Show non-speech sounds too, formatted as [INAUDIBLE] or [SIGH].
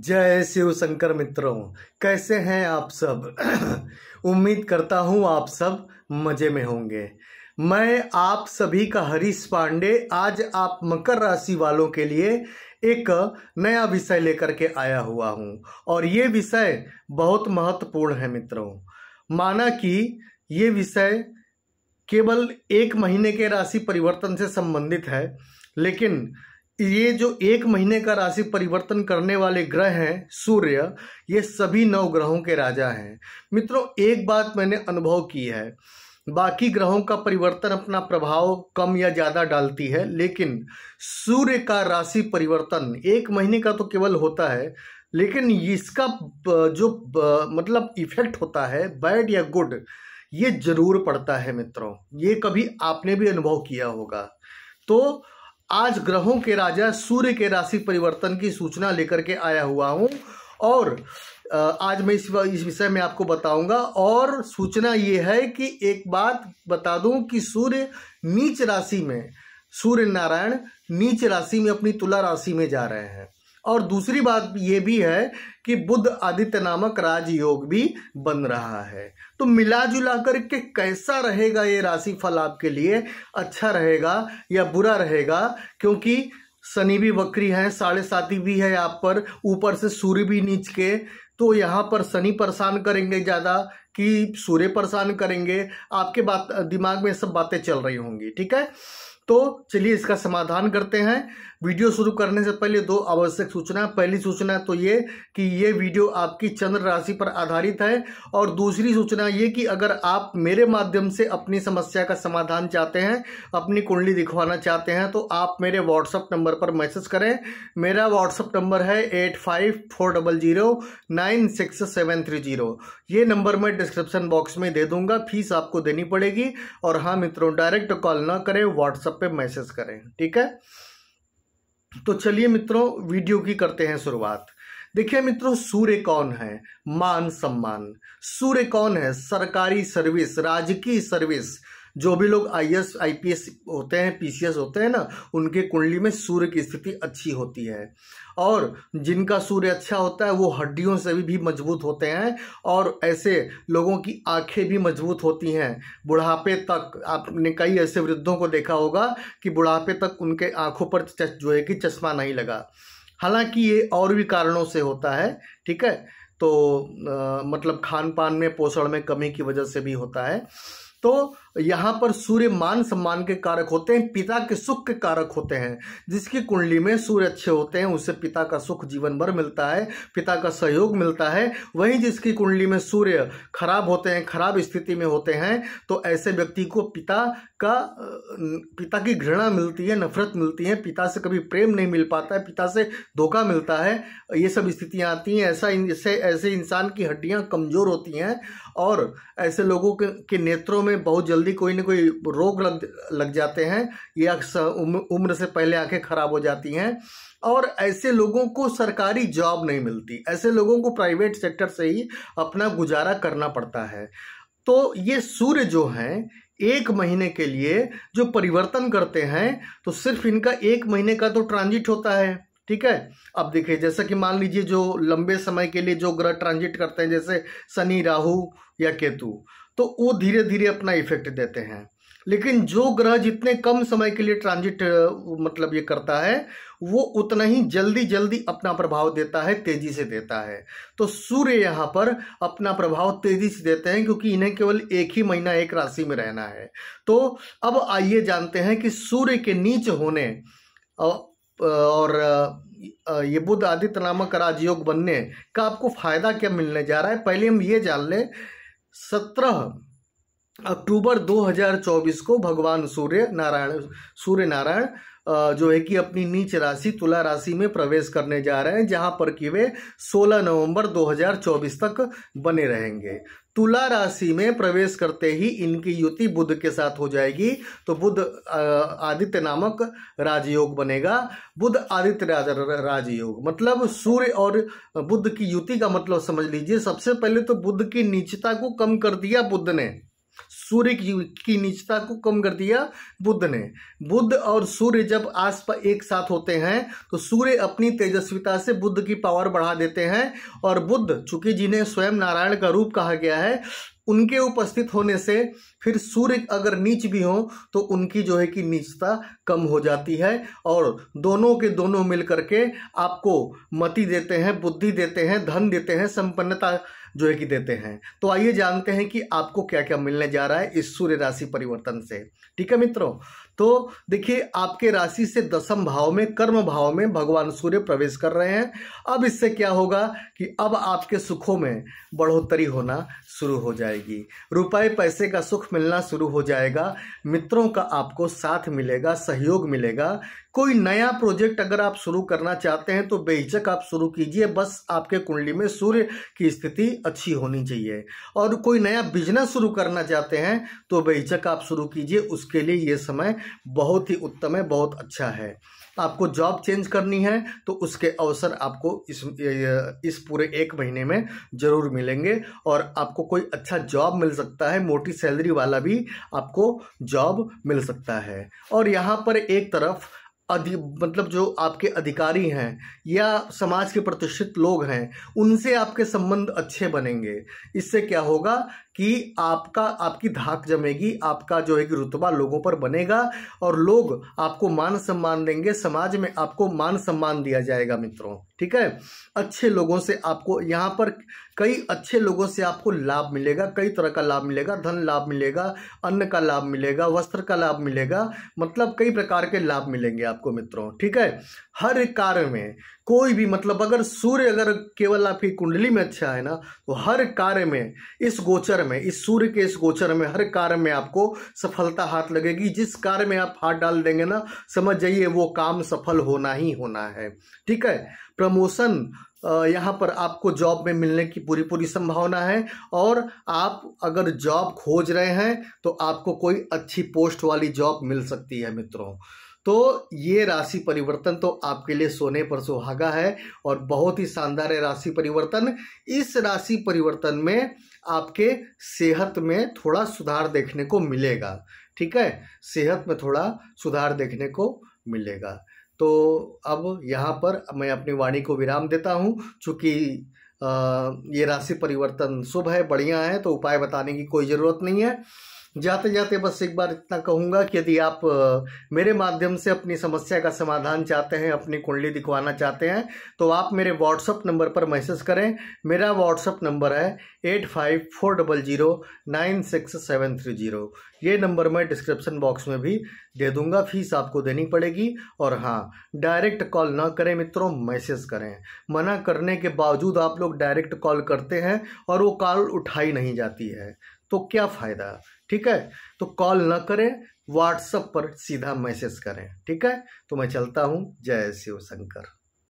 जय शिव शंकर मित्रों कैसे हैं आप सब [CLEARS THROAT] उम्मीद करता हूं आप सब मज़े में होंगे मैं आप सभी का हरीश पांडे आज आप मकर राशि वालों के लिए एक नया विषय लेकर के आया हुआ हूं और ये विषय बहुत महत्वपूर्ण है मित्रों माना कि ये विषय केवल एक महीने के राशि परिवर्तन से संबंधित है लेकिन ये जो एक महीने का राशि परिवर्तन करने वाले ग्रह हैं सूर्य ये सभी नौ ग्रहों के राजा हैं मित्रों एक बात मैंने अनुभव की है बाकी ग्रहों का परिवर्तन अपना प्रभाव कम या ज़्यादा डालती है लेकिन सूर्य का राशि परिवर्तन एक महीने का तो केवल होता है लेकिन इसका जो मतलब इफेक्ट होता है बैड या गुड ये जरूर पड़ता है मित्रों ये कभी आपने भी अनुभव किया होगा तो आज ग्रहों के राजा सूर्य के राशि परिवर्तन की सूचना लेकर के आया हुआ हूँ और आज मैं इस इस विषय में आपको बताऊंगा और सूचना ये है कि एक बात बता दूं कि सूर्य नीच राशि में सूर्य नारायण नीच राशि में अपनी तुला राशि में जा रहे हैं और दूसरी बात ये भी है कि बुद्ध आदित्य नामक राजयोग भी बन रहा है तो मिला जुला करके कैसा रहेगा ये राशि फल आपके लिए अच्छा रहेगा या बुरा रहेगा क्योंकि शनि भी बकरी है साढ़े साथी भी है आप पर ऊपर से सूर्य भी नीच के तो यहाँ पर शनि परेशान करेंगे ज़्यादा कि सूर्य परेशान करेंगे आपके बात दिमाग में सब बातें चल रही होंगी ठीक है तो चलिए इसका समाधान करते हैं वीडियो शुरू करने से पहले दो आवश्यक सूचना पहली सूचना तो ये कि ये वीडियो आपकी चंद्र राशि पर आधारित है और दूसरी सूचना ये कि अगर आप मेरे माध्यम से अपनी समस्या का समाधान चाहते हैं अपनी कुंडली दिखवाना चाहते हैं तो आप मेरे व्हाट्सअप नंबर पर मैसेज करें मेरा व्हाट्सअप नंबर है eight five four double zero nine six seven three zero ये नंबर मैं डिस्क्रिप्सन बॉक्स में दे दूंगा फीस आपको देनी पड़ेगी और हाँ मित्रों डायरेक्ट कॉल ना करें व्हाट्सअप पर मैसेज करें ठीक है तो चलिए मित्रों वीडियो की करते हैं शुरुआत देखिए मित्रों सूर्य कौन है मान सम्मान सूर्य कौन है सरकारी सर्विस राजकीय सर्विस जो भी लोग आई एस होते हैं पी होते हैं ना उनके कुंडली में सूर्य की स्थिति अच्छी होती है और जिनका सूर्य अच्छा होता है वो हड्डियों से भी, भी मजबूत होते हैं और ऐसे लोगों की आंखें भी मजबूत होती हैं बुढ़ापे तक आपने कई ऐसे वृद्धों को देखा होगा कि बुढ़ापे तक उनके आँखों पर जो है कि चश्मा नहीं लगा हालांकि ये और भी कारणों से होता है ठीक है तो आ, मतलब खान पान में पोषण में कमी की वजह से भी होता है तो यहाँ पर सूर्य मान सम्मान के कारक होते हैं पिता के सुख के कारक होते हैं जिसकी कुंडली में सूर्य अच्छे होते हैं उसे पिता का सुख जीवन भर मिलता है पिता का सहयोग मिलता है वहीं जिसकी कुंडली में सूर्य खराब होते हैं खराब स्थिति में होते हैं तो ऐसे व्यक्ति को पिता का पिता की घृणा मिलती है नफरत मिलती है पिता से कभी प्रेम नहीं मिल पाता है पिता से धोखा मिलता है ये सब स्थितियाँ आती हैं ऐसा ऐसे ऐसे इंसान की हड्डियाँ कमज़ोर होती हैं और ऐसे लोगों के, के नेत्रों में बहुत जल्दी कोई ना कोई रोग लग लग जाते हैं या उम्र से पहले आंखें खराब हो जाती हैं और ऐसे लोगों को सरकारी जॉब नहीं मिलती ऐसे लोगों को प्राइवेट सेक्टर से ही अपना गुजारा करना पड़ता है तो ये सूर्य जो हैं एक महीने के लिए जो परिवर्तन करते हैं तो सिर्फ इनका एक महीने का तो ट्रांजिट होता है ठीक है अब देखिए जैसा कि मान लीजिए जो लंबे समय के लिए जो ग्रह ट्रांजिट करते हैं जैसे शनि राहु या केतु तो वो धीरे धीरे अपना इफेक्ट देते हैं लेकिन जो ग्रह जितने कम समय के लिए ट्रांजिट मतलब ये करता है वो उतना ही जल्दी जल्दी अपना प्रभाव देता है तेजी से देता है तो सूर्य यहाँ पर अपना प्रभाव तेजी से देते हैं क्योंकि इन्हें केवल एक ही महीना एक राशि में रहना है तो अब आइए जानते हैं कि सूर्य के नीच होने और ये बुद्ध आदित्य नामक राजयोग बनने का आपको फायदा क्या मिलने जा रहा है पहले हम ये जान लें सत्रह अक्टूबर 2024 को भगवान सूर्य नारायण सूर्य नारायण जो है कि अपनी नीच राशि तुला राशि में प्रवेश करने जा रहे हैं जहां पर कि वे 16 नवंबर 2024 तक बने रहेंगे तुला राशि में प्रवेश करते ही इनकी युति बुद्ध के साथ हो जाएगी तो बुद्ध आदित्य नामक राजयोग बनेगा बुद्ध आदित्य राज राजयोग मतलब सूर्य और बुद्ध की युति का मतलब समझ लीजिए सबसे पहले तो बुद्ध की नीचता को कम कर दिया बुद्ध ने सूर्य की की निचता को कम कर दिया बुद्ध ने बुद्ध और सूर्य जब आस पास एक साथ होते हैं तो सूर्य अपनी तेजस्विता से बुद्ध की पावर बढ़ा देते हैं और बुद्ध चूंकि जिन्हें स्वयं नारायण का रूप कहा गया है उनके उपस्थित होने से फिर सूर्य अगर नीच भी हो तो उनकी जो है कि नीचता कम हो जाती है और दोनों के दोनों मिल करके आपको मति देते हैं बुद्धि देते हैं धन देते हैं संपन्नता जो है कि देते हैं तो आइए जानते हैं कि आपको क्या क्या मिलने जा रहा है इस सूर्य राशि परिवर्तन से ठीक है मित्रों तो देखिए आपके राशि से दसम भाव में कर्म भाव में भगवान सूर्य प्रवेश कर रहे हैं अब इससे क्या होगा कि अब आपके सुखों में बढ़ोतरी होना शुरू हो जाएगी रुपए पैसे का सुख मिलना शुरू हो जाएगा मित्रों का आपको साथ मिलेगा सहयोग मिलेगा कोई नया प्रोजेक्ट अगर आप शुरू करना चाहते हैं तो बेहिचक आप शुरू कीजिए बस आपके कुंडली में सूर्य की स्थिति अच्छी होनी चाहिए और कोई नया बिजनेस शुरू करना चाहते हैं तो बेहिचक आप शुरू कीजिए उसके लिए ये समय बहुत ही उत्तम है बहुत अच्छा है तो आपको जॉब चेंज करनी है तो उसके अवसर आपको इस इस पूरे एक महीने में ज़रूर मिलेंगे और आपको कोई अच्छा जॉब मिल सकता है मोटी सैलरी वाला भी आपको जॉब मिल सकता है और यहाँ पर एक तरफ अधि मतलब जो आपके अधिकारी हैं या समाज के प्रतिष्ठित लोग हैं उनसे आपके संबंध अच्छे बनेंगे इससे क्या होगा कि आपका आपकी धाक जमेगी आपका जो है कि रुतबा लोगों पर बनेगा और लोग आपको मान सम्मान देंगे समाज में आपको मान सम्मान दिया जाएगा मित्रों ठीक है अच्छे लोगों से आपको यहाँ पर कई अच्छे लोगों से आपको लाभ मिलेगा कई तरह का लाभ मिलेगा धन लाभ मिलेगा अन्न का लाभ मिलेगा वस्त्र का लाभ मिलेगा मतलब कई प्रकार के लाभ मिलेंगे आपको मित्रों ठीक है हर कार्य में कोई भी मतलब अगर सूर्य अगर केवल आपकी कुंडली में अच्छा है ना तो हर कार्य में इस गोचर गोचर में इस सूर्य के इस गोचर में हर कार्य में आपको सफलता हाथ लगेगी जिस कार्य में आप हाथ डाल देंगे ना समझ जाइए वो काम सफल होना ही होना है ठीक है प्रमोशन यहाँ पर आपको जॉब में मिलने की पूरी पूरी संभावना है और आप अगर जॉब खोज रहे हैं तो आपको कोई अच्छी पोस्ट वाली जॉब मिल सकती है मित्रों तो ये राशि परिवर्तन तो आपके लिए सोने पर सुहागा है और बहुत ही शानदार है राशि परिवर्तन इस राशि परिवर्तन में आपके सेहत में थोड़ा सुधार देखने को मिलेगा ठीक है सेहत में थोड़ा सुधार देखने को मिलेगा तो अब यहाँ पर मैं अपनी वाणी को विराम देता हूँ चूँकि ये राशि परिवर्तन शुभ है बढ़िया है तो उपाय बताने की कोई ज़रूरत नहीं है जाते जाते बस एक बार इतना कहूँगा कि यदि आप मेरे माध्यम से अपनी समस्या का समाधान चाहते हैं अपनी कुंडली दिखवाना चाहते हैं तो आप मेरे व्हाट्सअप नंबर पर मैसेज करें मेरा व्हाट्सअप नंबर है eight five four double zero nine six seven three zero ये नंबर मैं डिस्क्रिप्शन बॉक्स में भी दे दूंगा फीस आपको देनी पड़ेगी और हाँ डायरेक्ट कॉल ना करें मित्रों मैसेज करें मना करने के बावजूद आप लोग डायरेक्ट कॉल करते हैं और वो कॉल उठाई नहीं जाती है तो क्या फ़ायदा ठीक है तो कॉल ना करें व्हाट्सएप पर सीधा मैसेज करें ठीक है तो मैं चलता हूँ जय शिव शंकर